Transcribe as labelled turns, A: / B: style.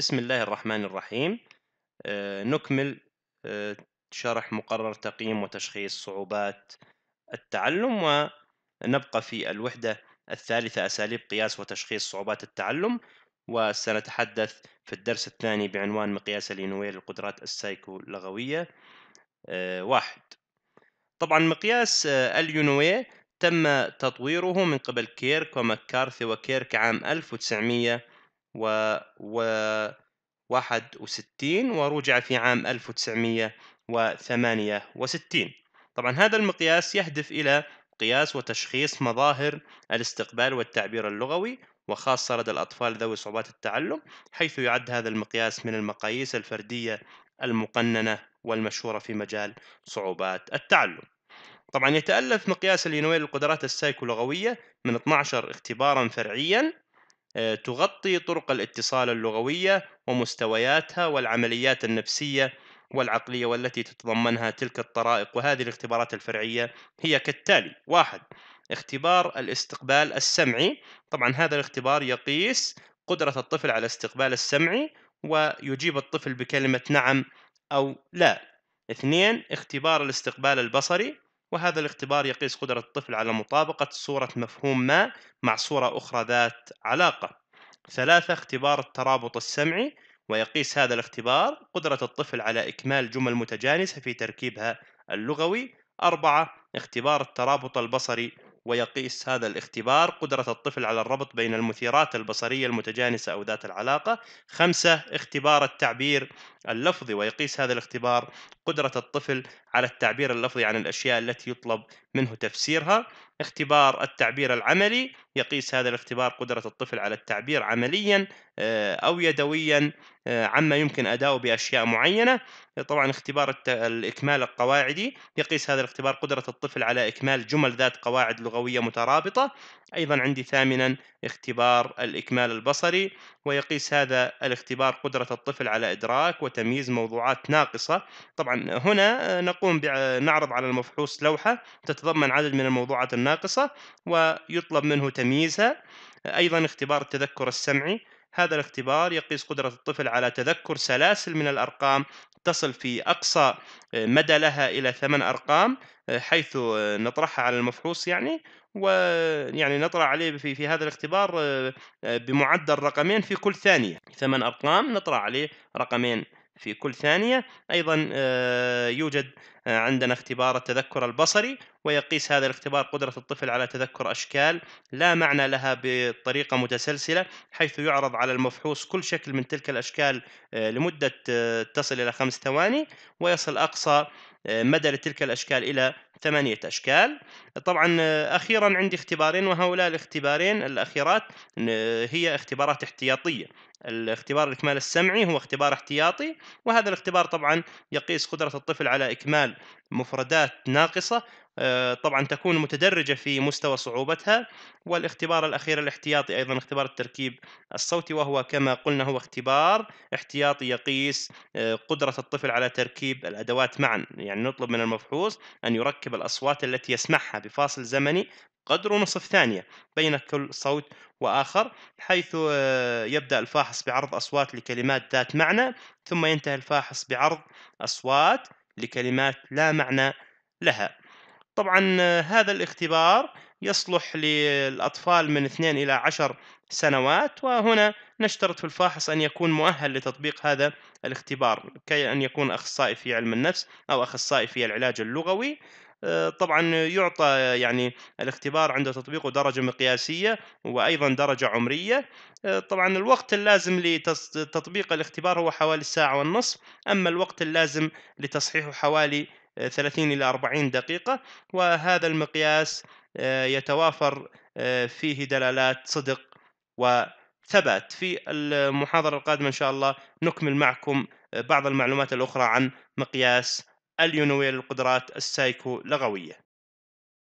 A: بسم الله الرحمن الرحيم آه، نكمل آه، شرح مقرر تقييم وتشخيص صعوبات التعلم ونبقى في الوحدة الثالثة أساليب قياس وتشخيص صعوبات التعلم وسنتحدث في الدرس الثاني بعنوان مقياس لينويل للقدرات السايكولغوية آه، واحد طبعا مقياس اليونوي تم تطويره من قبل كيرك ومكارثي وكيرك عام 1900 و و 61 ورجع في عام 1968 طبعا هذا المقياس يهدف إلى قياس وتشخيص مظاهر الاستقبال والتعبير اللغوي وخاصة لدى الأطفال ذوي صعوبات التعلم حيث يعد هذا المقياس من المقاييس الفردية المقننة والمشهورة في مجال صعوبات التعلم طبعا يتألف مقياس الينويل للقدرات السايكولوغوية من 12 اختبارا فرعيا آه، تغطي طرق الاتصال اللغوية ومستوياتها والعمليات النفسية والعقلية والتي تتضمنها تلك الطرائق وهذه الاختبارات الفرعية هي كالتالي: واحد اختبار الاستقبال السمعي، طبعا هذا الاختبار يقيس قدرة الطفل على الاستقبال السمعي ويجيب الطفل بكلمة نعم أو لا. اثنين اختبار الاستقبال البصري وهذا الاختبار يقيس قدرة الطفل على مطابقة صورة مفهوم ما مع صورة أخرى ذات علاقة ثلاثة اختبار الترابط السمعي ويقيس هذا الاختبار قدرة الطفل على إكمال جمل متجانسة في تركيبها اللغوي أربعة اختبار الترابط البصري ويقيس هذا الاختبار قدرة الطفل على الربط بين المثيرات البصرية المتجانسة أو ذات العلاقة خمسة اختبار التعبير اللفظي ويقيس هذا الاختبار قدرة الطفل على التعبير اللفظي عن الأشياء التي يطلب منه تفسيرها اختبار التعبير العملي يقيس هذا الاختبار قدرة الطفل على التعبير عمليا آه، أو يدويا آه، عما يمكن أداؤه بأشياء معينة طبعا اختبار الإكمال القواعدي يقيس هذا الاختبار قدرة الطفل على إكمال جمل ذات قواعد لغوية مترابطة أيضا عندي ثامنا اختبار الإكمال البصري ويقيس هذا الاختبار قدرة الطفل على إدراك وتمييز موضوعات ناقصة طبعا هنا آه، نقوم نعرض على المفحوص لوحة تتضمن عدد من الموضوعات الناقصة ناقصة ويطلب منه تمييزها أيضا اختبار التذكر السمعي هذا الاختبار يقيس قدرة الطفل على تذكر سلاسل من الأرقام تصل في أقصى مدى لها إلى ثمان أرقام حيث نطرحها على المفحوص يعني ويعني نطرح عليه في في هذا الاختبار آه، بمعدل رقمين في كل ثانية ثمان أرقام نطرح عليه رقمين في كل ثانية أيضا آه، يوجد آه، عندنا اختبار التذكر البصري ويقيس هذا الاختبار قدرة الطفل على تذكر أشكال لا معنى لها بطريقة متسلسلة حيث يعرض على المفحوص كل شكل من تلك الأشكال آه، لمدة تصل إلى خمس ثواني ويصل أقصى آه، مدى لتلك الأشكال إلى ثمانية أشكال طبعا آه، أخيرا عندي اختبارين وهؤلاء الاختبارين الأخيرات هي اختبارات احتياطية الاختبار الإكمال السمعي هو اختبار احتياطي وهذا الاختبار طبعا يقيس قدرة الطفل على إكمال مفردات ناقصة آه، طبعا تكون متدرجة في مستوى صعوبتها والاختبار الأخير الاحتياطي أيضا اختبار التركيب الصوتي وهو كما قلنا هو اختبار احتياطي يقيس آه، قدرة الطفل على تركيب الأدوات معا يعني نطلب من المفحوص أن يركب الأصوات التي يسمعها بفاصل زمني قدر نصف ثانية بين كل صوت وآخر حيث آه، يبدأ الفاحص بعرض أصوات لكلمات ذات معنى ثم ينتهي الفاحص بعرض أصوات لكلمات لا معنى لها طبعًا هذا الاختبار يصلح للأطفال من 2 إلى 10 سنوات، وهنا نشترط في الفاحص أن يكون مؤهل لتطبيق هذا الاختبار، كي أن يكون أخصائي في علم النفس أو أخصائي في العلاج اللغوي، آه، طبعًا يعطى يعني الاختبار عند تطبيقه درجة مقياسية وأيضًا درجة عمرية، آه، طبعًا الوقت اللازم لتطبيق الاختبار هو حوالي الساعة والنصف، أما الوقت اللازم لتصحيحه حوالي 30 إلى 40 دقيقة وهذا المقياس آه، يتوافر آه، فيه دلالات صدق وثبات في المحاضرة القادمة إن شاء الله نكمل معكم آه، بعض المعلومات الأخرى عن مقياس اليونويل القدرات السايكو لغوية